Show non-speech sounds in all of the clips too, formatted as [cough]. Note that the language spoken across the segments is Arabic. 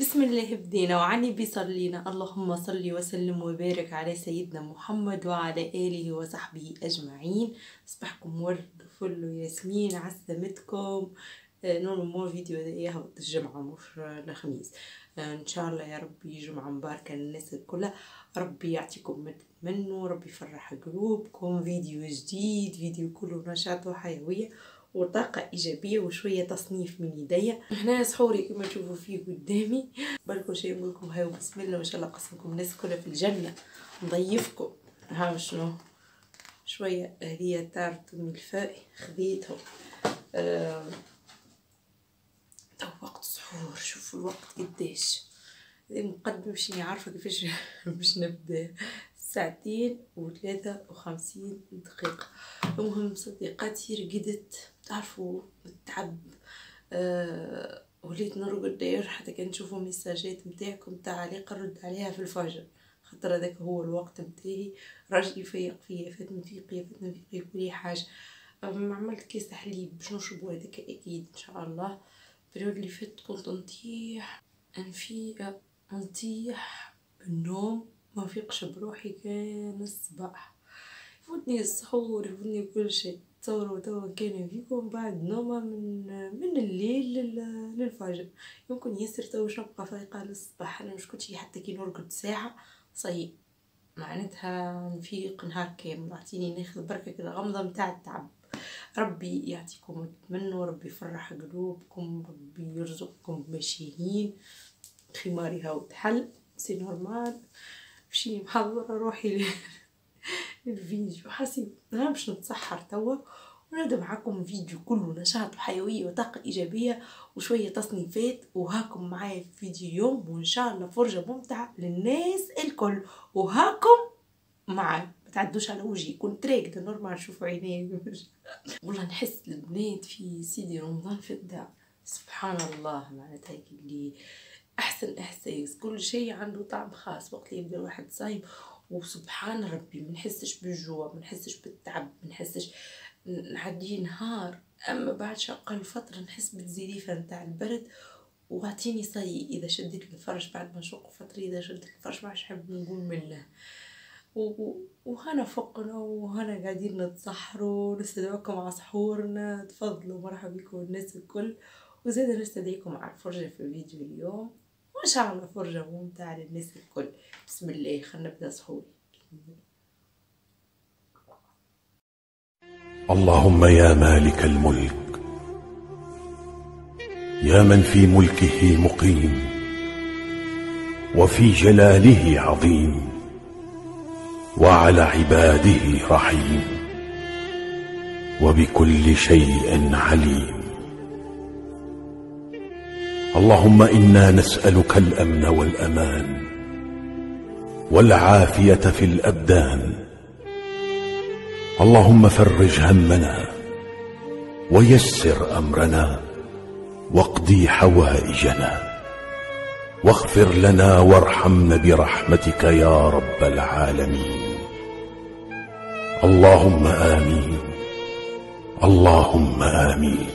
بسم الله بدينا وعن بيصلينا اللهم صل وسلم وبارك على سيدنا محمد وعلى آله وصحبه أجمعين صباحكم ورد فل وياسمين عسلامتكم آه، نور مور فيديو هذا الجمعة مش الخميس آه، ان شاء الله يا ربي جمعة مباركة للناس كلها ربي يعطيكم ما تتمنوا ربي يفرح قلوبكم فيديو جديد فيديو كله نشاط وحيوية وطاقة إيجابية وشوية تصنيف من يديا هنا سحوري كما تشوفوا فيه قدامي بالكم شي نقول لكم هاو بسم الله ما شاء الله قسمكم الناس كلها في الجنة نضيفكم هاو شنو شوية هدية تارت ملفاء خذيتهم آه تو وقت سحور شوفوا الوقت قداش المقدمة باش نعرفه كيفاش [laughs] باش نبدا ساعتين وثلاثة وخمسين دقيقة المهم صديقاتي رقدت تعرفوا التعب أه وليت نرقد داير حتى كنشوفوا ميساجات نتاعكم تعليق نرد عليها في الفجر خاطر هذاك هو الوقت نتاعي راجلي فايق فيا قيا فاتني في قيا كل حاجه ما عملت كيس حليب باش نشربو هذاك اكيد ان شاء الله البريود اللي فات كنت نطيح نفيق نطيح بالنوم ما فيقش بروحي كان الصباح يفوتني السحور يفوتني كل شيء تصوروا توا كان فيكم بعد نومة من من الليل للفجر يمكن ياسر توا نبقى فايقة للصباح أنا مش كنتش حتى كي نرقد ساعة صحيح معناتها نفيق نهار كامل أعطيني ناخذ بركة كده غمضة متاع التعب ربي يعطيكم وتمنوا وربي يفرح قلوبكم ربي يرزقكم بمشيهين خماري هاو تحل سي نورمال مشي محضرة روحي ليه الفيديو حاسين نعم، انا باش نتسحر توا ونبدا معاكم فيديو كله نشاط وحيويه وطاقه ايجابيه وشويه تصنيفات وهاكم معايا في فيديو يوم وان شاء الله فرجه ممتعه للناس الكل وهاكم معايا تعدوش على وجهي كنت راكده نورمال شوفوا عيني [laughs] والله نحس البنات في سيدي رمضان في الدار سبحان الله معناتها اللي احسن احساس كل شيء عنده طعم خاص وقت يبدا الواحد صايم وسبحان ربي منحسش بالجوع منحسش بالتعب منحسش نعدي نهار اما بعد شقة الفترة نحس بالزريفة نتاع البرد واعطيني صي اذا شديت الفرش بعد ما نشق فترة اذا شديت الفرش ما حاب نقول منه وهنا فقنا وهنا قاعدين نتسحروا نستدعوكم على سحورنا تفضلوا مرحبا بكم الناس الكل وزيد نستدعيكم على الفرجة في فيديو اليوم وان شاء الله فرجه ممتعه للناس الكل بسم الله خلينا نبدا سحور اللهم يا مالك الملك يا من في ملكه مقيم وفي جلاله عظيم وعلى عباده رحيم وبكل شيء عليم اللهم إنا نسألك الأمن والأمان والعافية في الأبدان اللهم فرج همنا ويسر أمرنا واقضي حوائجنا واغفر لنا وارحمنا برحمتك يا رب العالمين اللهم آمين اللهم آمين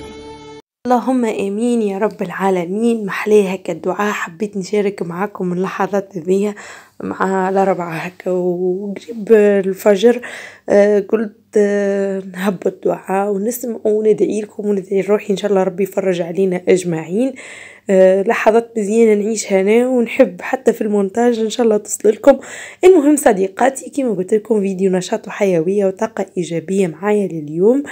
اللهم امين يا رب العالمين محليه هكا الدعاء حبيت نشارك معاكم اللحظات هذيا مع الاربعة هكا وقريب الفجر آه، قلت آه، نهب الدعاء ونسمع وندعي لكم وندعي روحي ان شاء الله ربي يفرج علينا اجمعين آه، لحظات مزيانه نعيشها انا ونحب حتى في المونتاج ان شاء الله تصل لكم المهم صديقاتي كما قلت لكم فيديو نشاط وحيويه وطاقه ايجابيه معايا لليوم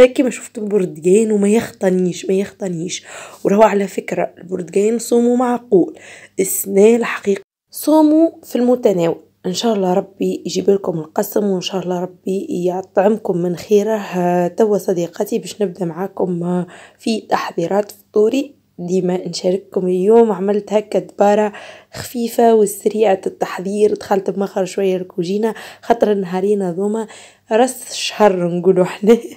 كيما شفت البردقان وما يختنيش ما يختنيش وراهو على فكرة البردقان صومو معقول السنة الحقيقة صومو في المتناول ان شاء الله ربي يجيب لكم القسم وان شاء الله ربي يطعمكم من خيره توا صديقتي باش نبدا معاكم في تحضيرات فطوري ديما نشارككم اليوم عملت هكا دبارة خفيفة وسريعة التحضير دخلت بمخر شوية الكوجينة خاطر النهارين هذوما راس الشهر نقولوا حنا [laughs]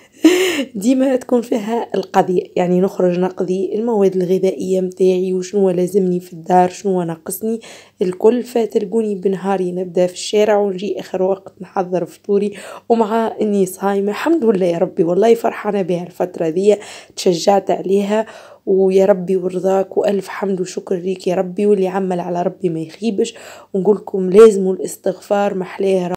ديما تكون فيها القضية يعني نخرج نقضي المواد الغذائية متاعي وشنو لازمني في الدار شنو ناقصني الكل فتلقوني بنهاري نبدا في الشارع ونجي اخر وقت نحضر فطوري ومع اني صايمة الحمد لله يا ربي والله فرحانة بها الفترة دي تشجعت عليها ويا ربي ورضاك والف حمد وشكر ليك يا ربي واللي عمل على ربي ما يخيبش ونقولكم لازم الاستغفار محلاه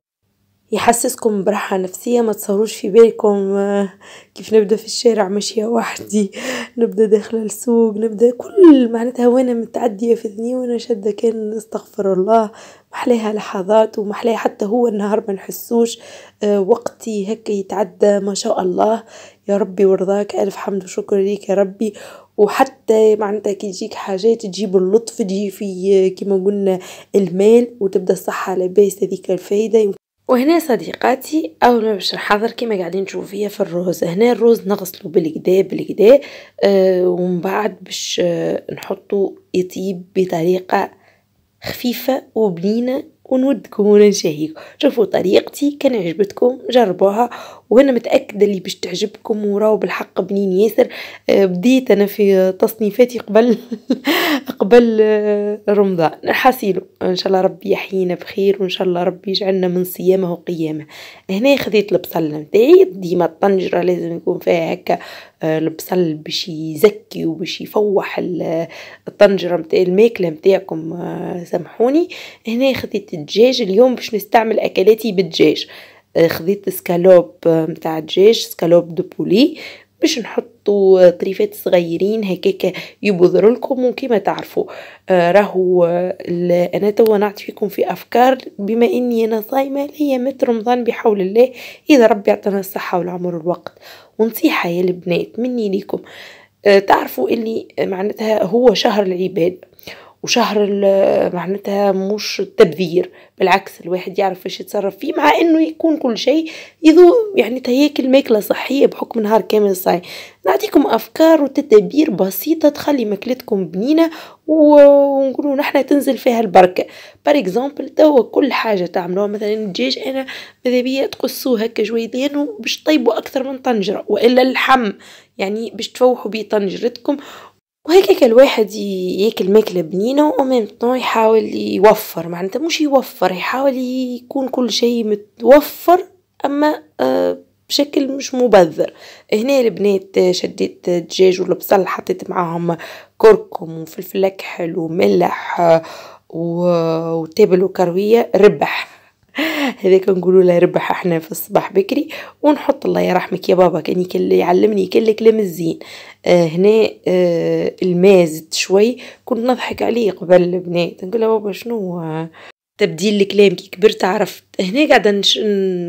يحسسكم براحة نفسية ما تصوروش في بالكم آه، كيف نبدا في الشارع ماشية وحدي نبدا داخلة السوق نبدا كل معناتها وانا متعدية في ذني وانا شادة كان استغفر الله محلاها لحظات ومحليها حتى هو النهار ما نحسوش آه، وقتي هكا يتعدى ما شاء الله يا ربي ورضاك الف حمد وشكر ليك يا ربي وحتى معناتها كي تجيك حاجات تجيب اللطف تجي في آه، كما قلنا المال وتبدا الصحة لاباس هذيك الفايدة وهنا صديقاتي اول ما باش نحضر كيما قاعدين تشوفوا فيا في الروز هنا الروز نغسلو بالكدا بالكدا آه ومن بعد باش آه، نحطو يطيب بطريقه خفيفه وبنينه ونودكم ونشهيكم شوفوا طريقتي كان عجبتكم جربوها وانا متاكده اللي باش تعجبكم وراو بالحق بنين ياسر آه، بديت انا في تصنيفاتي قبل [laughs] قبل آه، رمضان حاسيلو ان شاء الله ربي يحيينا بخير وان شاء الله ربي يجعلنا من صيامه وقيامه هنا خذيت البصل نتاعي ديما الطنجره لازم يكون فيها هكا آه، البصل باش يزكي وباش يفوح الطنجره نتاع الماكله نتاعكم سامحوني هنا خذيت الدجاج اليوم باش نستعمل اكلاتي بالدجاج خذيت سكالوب آه، متاع دجاج سكالوب دو بولي باش نحطو آه، طريفات صغيرين هكاك يبذر لكم وكيما تعرفوا آه، راهو انا توا نعطي فيكم في افكار بما اني انا صايمه هي مت رمضان بحول الله اذا ربي يعطينا الصحه والعمر والوقت ونصيحه يا البنات مني ليكم تعرفوا اللي معناتها هو شهر العباد وشهر معناتها مش تبذير بالعكس الواحد يعرف ايش يتصرف فيه مع انه يكون كل شيء يذو يعني تياكل ماكله صحيه بحكم نهار كامل صاي نعطيكم افكار وتدابير بسيطه تخلي ماكلتكم بنينه ونقولوا نحنا تنزل فيها البركه بار اكزومبل توا كل حاجه تعملوها مثلا الدجاج انا ماذا بيا تقصوه هكا جويدين وباش طيبوا اكثر من طنجره والا اللحم يعني باش تفوحوا بيه طنجرتكم وهكاك الواحد ياكل ماكله بنينه ومام طون يحاول يوفر معناتها مش يوفر يحاول يكون كل شيء متوفر اما آه، بشكل مش مبذر هنا البنات شديت دجاج والبصل حطيت معاهم كركم وفلفل اكحل وملح آه، وتابل وكرويه ربح [laughs] هذاك كنقولوا له ربح احنا في الصباح بكري ونحط الله يرحمك يا بابا يعني كان يعلمني كل كلام الزين آه هنا آه الماء شوي كنت نضحك عليه قبل البنات نقول له بابا شنو آه، تبديل الكلام كي كبرت عرفت هنا قاعدة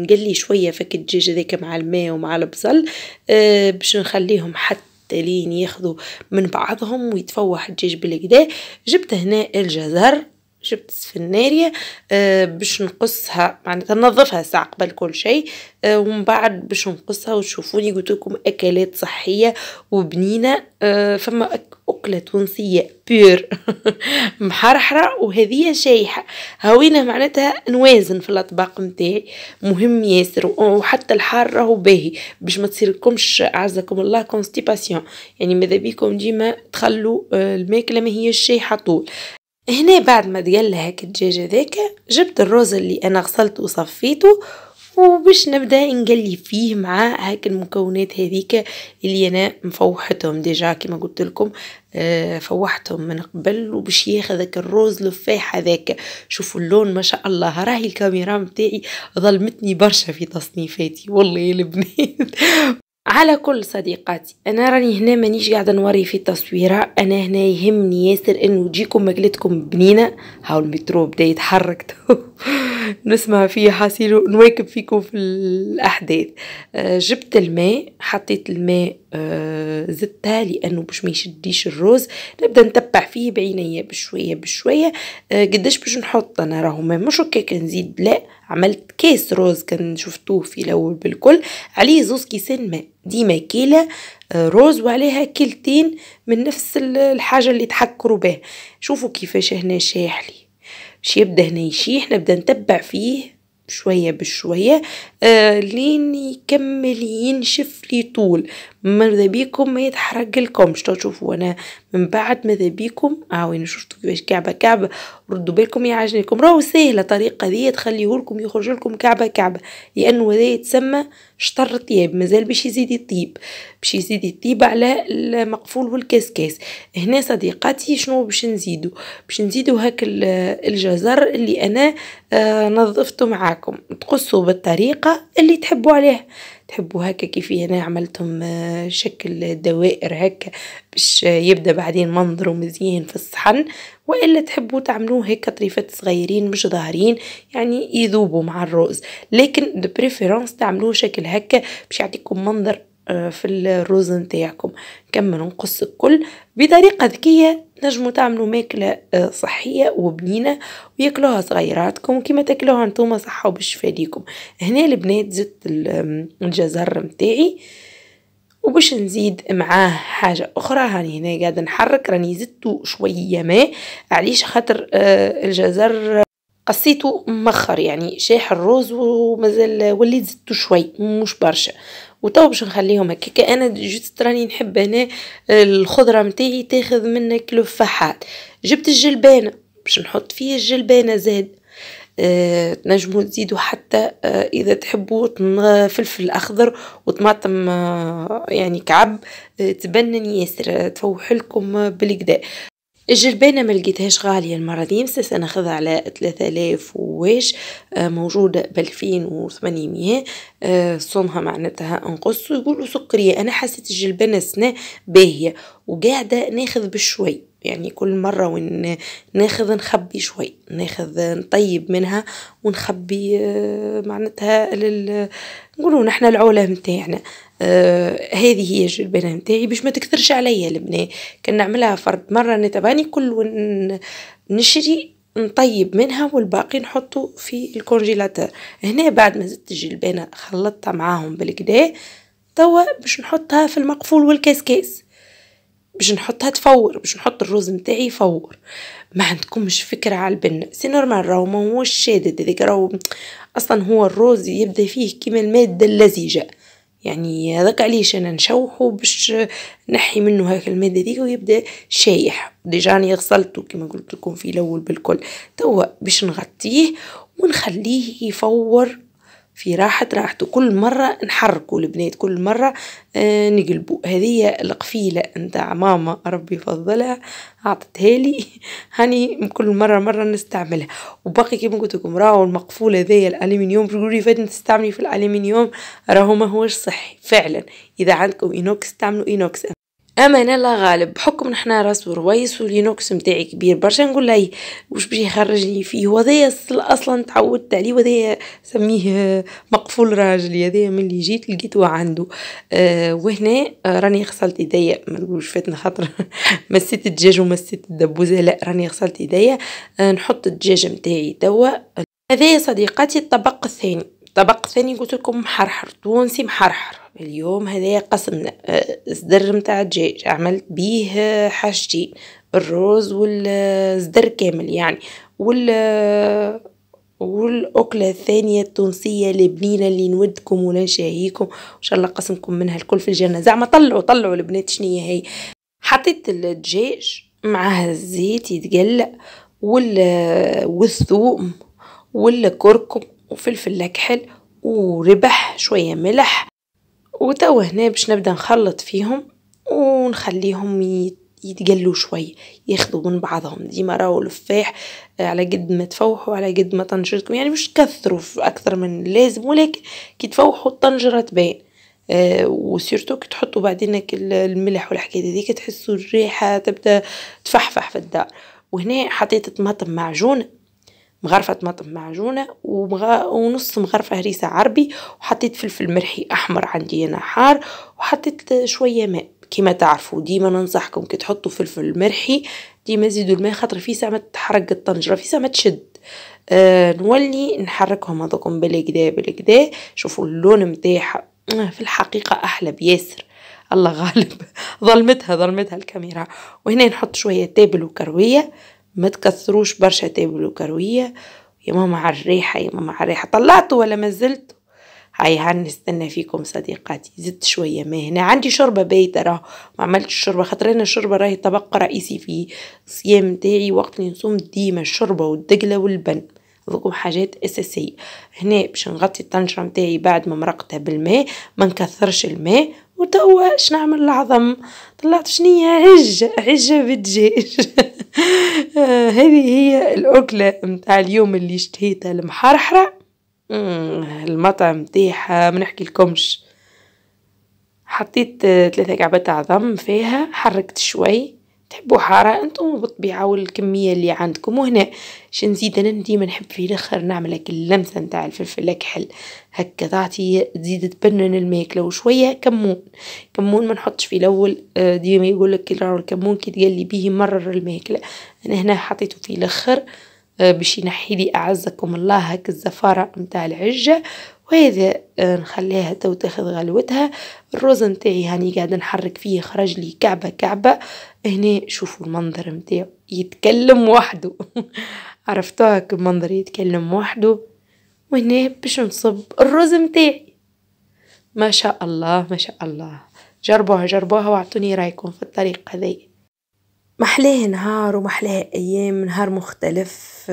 نقلي شوية فك الدجاج هذاك مع الماء ومع البصل آه باش نخليهم حتى لين ياخذوا من بعضهم ويتفوح الدجاج بالكدا جبت هنا الجزر جبت سفنارية آه، باش نقصها معناتها ننظفها ساعة قبل كل شيء آه، ومن بعد باش نقصها وتشوفوني قلت لكم اكلات صحية وبنينة آه، فما أكلة تونسية بير [laughs] محرحرة وهذه شايحة هوينا معناتها نوازن في الأطباق متاعي مهم ياسر وحتى الحار راهو باهي باش ما تصيركمش أعزكم الله كونستيباسيون يعني ماذا بيكم ديما تخلوا الماكلة ما هي شايحة طول هنا بعد ما ديال هاك الدجاج هذاك جبت الرز اللي انا غسلته وصفيته وباش نبدا نقلي فيه مع هاك المكونات هذيك اللي انا مفوحتهم ديجا كما قلت لكم آه، فوحتهم من قبل وباش ياخذ هذاك الروز لفاح هذاك شوفوا اللون ما شاء الله راهي الكاميرا متاعي ظلمتني برشا في تصنيفاتي والله يا البنات على كل صديقاتي انا راني هنا مانيش قاعده نوري في التصويره انا هنا يهمني ياسر انه تجيكم مقلتكم بنينه هاو المترو بدا يتحرك [laughs] نسمع فيه حاسيلو نواكب فيكم في الاحداث آه، جبت الماء حطيت الماء آه، زدتها لانه باش ما يشديش الروز نبدا نتبع فيه بعينيا بشويه بشويه آه، قداش باش نحط انا راهو ما مش هكاك نزيد لا عملت كاس روز كان شفتوه في الاول بالكل عليه زوز كيسان ماء ديما كيلة آه، روز وعليها كيلتين من نفس الحاجة اللي تحكروا به شوفوا كيفاش هنا شاحلي لي باش يبدا هنا يشيح نبدا نتبع فيه شوية بشوية آه لين يكمل ينشف لي طول ماذا بيكم ما يتحرق لكم شتو تشوفوا انا من بعد ماذا بيكم اه وين شفتوا كيفاش كعبه كعبه ردوا بالكم يا عجنكم راهو سهله الطريقه دي تخليه لكم يخرج لكم كعبه كعبه لانه هذا يتسمى شطر طياب مازال باش يزيد يطيب باش يزيد يطيب على المقفول والكسكاس هنا صديقاتي شنو باش نزيدو باش نزيدو هاك الجزر اللي انا آه، نظفته معاكم تقصوا بالطريقه اللي تحبوا عليه تحبوا هكا كيف انا عملتهم آه، شكل دوائر هكا باش يبدا بعدين منظره مزيان في الصحن والا تحبوا تعملوه هكا طريفات صغيرين مش ظاهرين يعني يذوبوا مع الرز لكن بريفيرونس تعملوه شكل هكا باش يعطيكم منظر في الرز نتاعكم كملوا نقص الكل بطريقه ذكيه نجموا تعملوا ماكله آه، صحيه وبنينه وياكلوها صغيراتكم كيما تاكلوها نتوما صحه وبالشفاء ليكم هنا البنات زدت الجزر نتاعي وباش نزيد معاه حاجه اخرى هاني هنا قاعده نحرك راني زدت شويه ماء علاش خاطر آه، الجزر قصيته مخر يعني شاح الروز ومازال وليت زدته شوي مش برشا وتو باش نخليهم هكاك انا جيت راني نحب هنا الخضره نتاعي تاخذ منك لفاحات جبت الجلبانه باش نحط فيها الجلبانه زاد آه، نجمو تزيدوا حتى آه، اذا تحبوا فلفل اخضر وطماطم آه، يعني كعب آه، تبنن ياسر تفوح لكم أه الجلبانة ما لقيتهاش غالية المرة دي مساس أنا خذها على 3000 آلاف وواش آه، موجودة بألفين وثمانمية آه، صومها معناتها انقص ويقولوا سكرية أنا حسيت الجلبانة السنة باهية وقاعدة ناخذ بالشوي يعني كل مرة وين ناخذ نخبي شوي ناخذ نطيب منها ونخبي آه، معناتها لل... نقولوا نحنا العولة متاعنا آه هذه هي الجلبانه نتاعي باش ما تكثرش عليا كان نعملها فرد مره نتباني كل ون... نشري نطيب منها والباقي نحطه في الكونجيلاتور هنا بعد ما زدت الجلبانه خلطتها معاهم بالكدا توا باش نحطها في المقفول والكسكاس باش نحطها تفور باش نحط الرز نتاعي يفور ما عندكمش فكره على البن سي نورمال راهو ماهوش شادد هذاك راهو اصلا هو الرز يبدا فيه كيما الماده اللزجه يعني هذاك علاش انا نشوحو باش نحي منه هاك الماده دي ويبدا شايح راني غسلته كما قلت لكم في الاول بالكل توا باش نغطيه ونخليه يفور في راحة راحته كل مرة نحركوا البنات كل مرة آه، نقلبوا هذه القفيلة نتاع ماما ربي يفضلها عطتها لي [laughs] هاني كل مرة مرة نستعملها وباقي كيما قلت لكم راهو المقفولة هذايا الالمنيوم تقولي فاتن تستعملي في الالمنيوم راهو ما هوش صحي فعلا اذا عندكم اينوكس تعملوا اينوكس امان الله غالب بحكم نحنا راس ورويس ولينوكس نتاعي كبير برشا نقول لي واش بجي يخرج لي فيه وهذايا اصلا تعودت عليه وهذايا سميه مقفول راجلي هذايا ملي جيت لقيتو عنده أه وهنا آه، راني غسلت ايديا ما فاتنا خاطر [laughs] مسيت الدجاج ومسيت الدبوزه لا راني غسلت ايديا أه نحط الدجاج نتاعي توا هذايا صديقاتي الطبق الثاني طبق ثاني قلت لكم محرحر تونسي محرحر اليوم هذايا قسم صدر آه، نتاع دجاج عملت بيه آه، حاجتين الروز والزدر آه، كامل يعني وال والأكلة الثانية التونسية البنينة اللي نودكم نشاهيكم إن شاء الله قسمكم منها الكل في الجنة زعما طلعوا طلعوا البنات شنية هي حطيت الدجاج معاه الزيت يتقلى والثوم والكركم وفلفل الاكحل وربح شوية ملح وتوا هنا باش نبدا نخلط فيهم ونخليهم يتقلوا شوية ياخذوا من بعضهم ديما راهو الفاح آه، على قد ما تفوحوا على قد ما طنجرتكم يعني مش تكثروا في اكثر من اللازم ولكن كي تفوحوا الطنجره تبان آه وسيرتو كي تحطوا بعدين الملح والحكايه هذيك تحسوا الريحه تبدا تفحفح في الدار وهنا حطيت طماطم معجونه مغرفة طماطم معجونة ومغ... ونص مغرفة هريسة عربي وحطيت فلفل مرحي أحمر عندي أنا حار وحطيت شوية ماء كما تعرفوا ديما ننصحكم كي تحطوا فلفل مرحي ديما زيدوا الماء خاطر في ساعة تحرق الطنجرة في ساعة تشد أه نولي نحركهم هذوكم بالكدا بالكدا شوفوا اللون متاعها آه، في الحقيقة أحلى بياسر الله غالب [laughs] ظلمتها ظلمتها الكاميرا وهنا نحط شوية تابل وكروية ما تكثروش برشا تابلو كروية يا ماما على الريحة يا ماما على الريحة طلعتوا ولا مازلته هاي هنستنى فيكم صديقاتي زدت شوية ما هنا عندي شربة بايتة راه ما عملتش الشربة خاطر أنا راهي طبق رئيسي في صيام تاعي وقت اللي نصوم ديما الشربة والدقلة والبن ذوكم حاجات أساسية هنا باش نغطي الطنجرة متاعي بعد ما مرقتها بالماء ما نكثرش الماء وتوا اش نعمل العظم طلعت شنية عجة عجة بالدجاج [laughs] [laughs] هذه هي الأكلة متاع اليوم اللي اشتهيتها المحرحرة المطعم تاعها ما نحكي لكمش حطيت آه، ثلاثة كعبات عظم فيها حركت شوي تحبوا حارة انتم بالطبيعة والكمية اللي عندكم وهنا شنزيد نزيد انا ديما نحب في الاخر نعمل هاك اللمسة نتاع الفلفل الاكحل هكا تعطي تزيد تبنن الماكلة وشوية كمون كمون ما نحطش في الاول آه، ديما يقول لك الكمون كي تقلي به مرر الماكلة انا هنا حطيته في الاخر آه، باش ينحي لي اعزكم الله هاك الزفاره نتاع العجه وهذا آه، نخليها تو تاخذ غلوتها الرز نتاعي هاني قاعده نحرك فيه خرج لي كعبه كعبه هنا شوفوا المنظر نتاعو يتكلم وحده [laughs] عرفتوها المنظر يتكلم وحده وهنا باش نصب الرز نتاعي ما شاء الله ما شاء الله جربوها جربوها واعطوني رايكم في الطريقه هذه محلاه نهار ومحلاه ايام نهار مختلف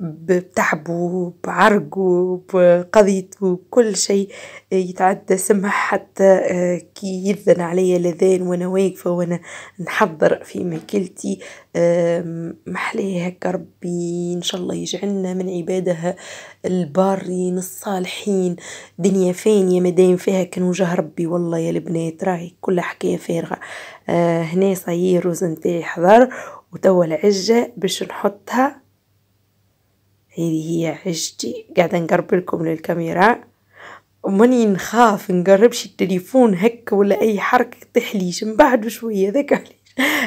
بتعبه بعرقه بقضيته كل شيء يتعدى سمح حتى آه، كي يذن علي الاذان وانا واقفة وانا نحضر في ماكلتي محليه هكا ربي ان شاء الله يجعلنا من عباده البارين الصالحين دنيا فانية مدين فيها كان وجه ربي والله يا البنات راهي كلها حكاية فارغة آه، هنا صاير روز نتاعي حضر وتوا العجة باش نحطها هذه هي عشتي قاعدة نقرب لكم للكاميرا وماني نخاف نقربش التليفون هك ولا اي حركة تحليش بعد شوية ذاك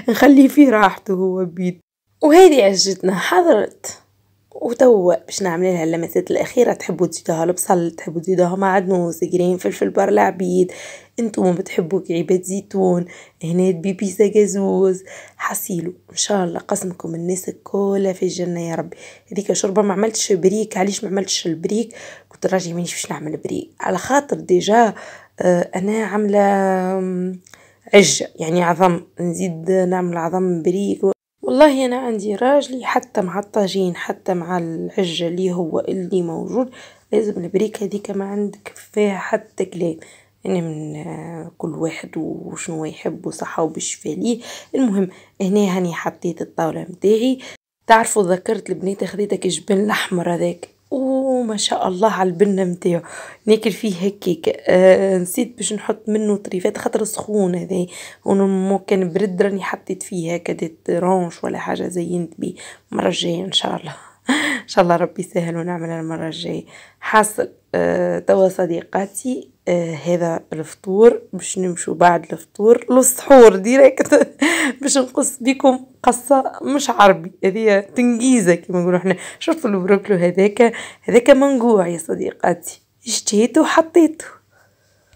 نخليه فيه راحته هو بيد وهذه عجتنا حضرت وتو باش نعمل لها اللمسات الاخيره تحبوا تزيدوها البصل تحبوا تزيدوها معدنوس جرين فلفل بر العبيد انتم بتحبوا كعبات زيتون هنا بيبي جازوز حصيلو ان شاء الله قسمكم الناس كلها في الجنه يا ربي هذيك شوربه ما عملتش بريك علاش ما عملتش البريك كنت راجي مانيش باش نعمل بريك على خاطر ديجا آه، انا عامله عجه يعني عظم نزيد نعمل عظم بريك والله انا عندي راجلي حتى مع الطاجين حتى مع العجة اللي هو اللي موجود لازم البريك هذيك ما عندك فيها حتى كلام انا من كل واحد وشنو يحب وصحة وبالشفا ليه المهم هنا هاني حطيت الطاولة متاعي تعرفوا ذكرت البنات خديتك جبن الاحمر هذاك ما شاء الله على البنه نتاعو ناكل فيه هكاك آه نسيت باش نحط منه طريفات خاطر سخون هذا كان برد راني حطيت فيه هكا ديت رونش ولا حاجه زينت بيه المره الجايه ان شاء الله [laughs] ان شاء الله ربي يسهل ونعملها المره الجايه حاصل آه توا صديقاتي آه هذا الفطور باش نمشو بعد الفطور للسحور ديريكت [laughs] باش نقص بكم قصة مش عربي هذه تنجيزة كما نقولوا احنا شفتوا البروكلو هذاك هذاك منقوع يا صديقاتي اشتهيته وحطيته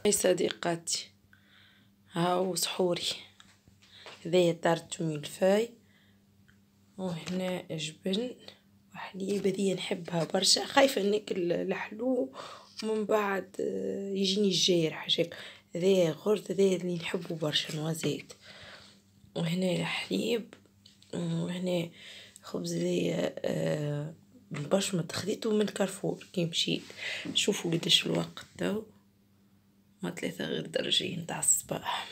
يا صديقاتي هاو سحوري هذايا طارت ملفاي وهنا جبن وحليب هذه نحبها برشا خايفة ناكل الحلو ومن بعد آه، يجيني الجير حشيك هذايا غرد هذايا اللي نحبه برشا نوازيت وهنا حليب وهنا خبز آه، برشا ما تخذيته من كارفور كي مشيت شوفوا قداش الوقت تو ما ثلاثة غير درجين تاع الصباح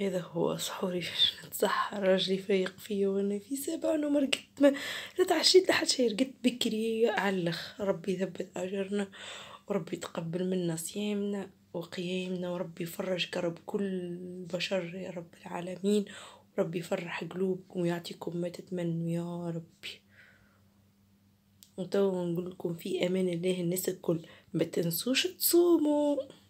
هذا هو سحوري فاش نتسحر راجلي فايق فيا وانا في سبع نمر رقدت ما لا تعشيت لحد شي رقدت بكري علخ ربي يثبت اجرنا وربي يتقبل منا صيامنا وقيامنا وربي يفرج كرب كل البشر يا رب العالمين وربي يفرح قلوبكم ويعطيكم ما تتمنوا يا ربي وتو نقول لكم في امان الله الناس الكل ما تنسوش تصوموا